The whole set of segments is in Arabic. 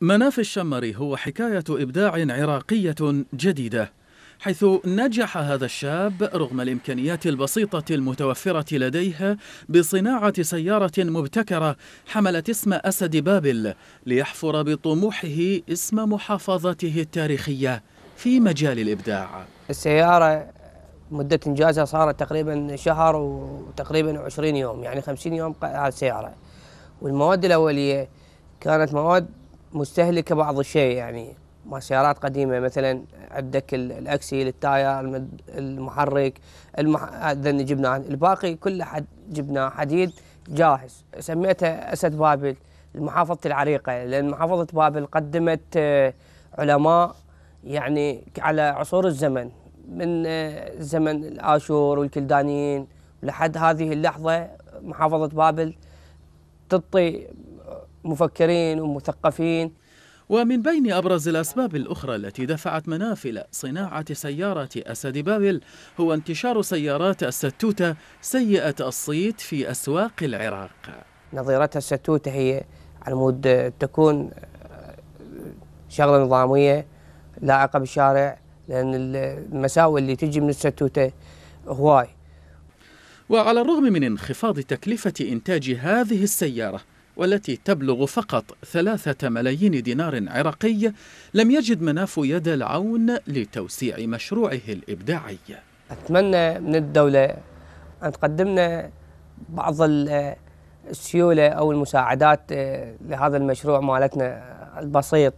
مناف الشمري هو حكاية إبداع عراقية جديدة حيث نجح هذا الشاب رغم الإمكانيات البسيطة المتوفرة لديه بصناعة سيارة مبتكرة حملت اسم أسد بابل ليحفر بطموحه اسم محافظته التاريخية في مجال الإبداع السيارة مدة إنجازها صارت تقريبا شهر وتقريبا 20 يوم يعني 50 يوم على السيارة والمواد الأولية كانت مواد مستهلكه بعض الشيء يعني ما سيارات قديمه مثلا عندك الاكسيل التاير المحرك المح... هذا اللي جبناه الباقي كله حد جبناه حديد جاهز سميته اسد بابل المحافظة العريقه لان محافظه بابل قدمت آه، علماء يعني على عصور الزمن من آه، زمن الاشور والكلدانيين لحد هذه اللحظه محافظه بابل تعطي مفكرين ومثقفين ومن بين أبرز الأسباب الأخرى التي دفعت منافل صناعة سيارة أسد بابل هو انتشار سيارات الستوتة سيئة الصيت في أسواق العراق نظيرتها الستوتة هي على مود تكون آه، شغلة نظامية لاعقة بالشارع لأن المساوئ اللي تجي من الستوتة هواي وعلى الرغم من انخفاض تكلفة إنتاج هذه السيارة والتي تبلغ فقط ثلاثة ملايين دينار عراقي لم يجد مناف يد العون لتوسيع مشروعه الإبداعي أتمنى من الدولة أن تقدم لنا بعض السيولة أو المساعدات آه، لهذا المشروع مالتنا البسيط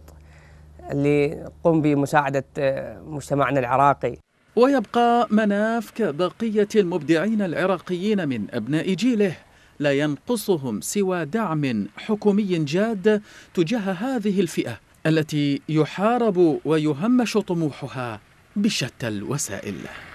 اللي قم بمساعدة آه، مجتمعنا العراقي ويبقى مناف كبقية المبدعين العراقيين من أبناء جيله لا ينقصهم سوى دعم حكومي جاد تجاه هذه الفئة التي يحارب ويهمش طموحها بشتى الوسائل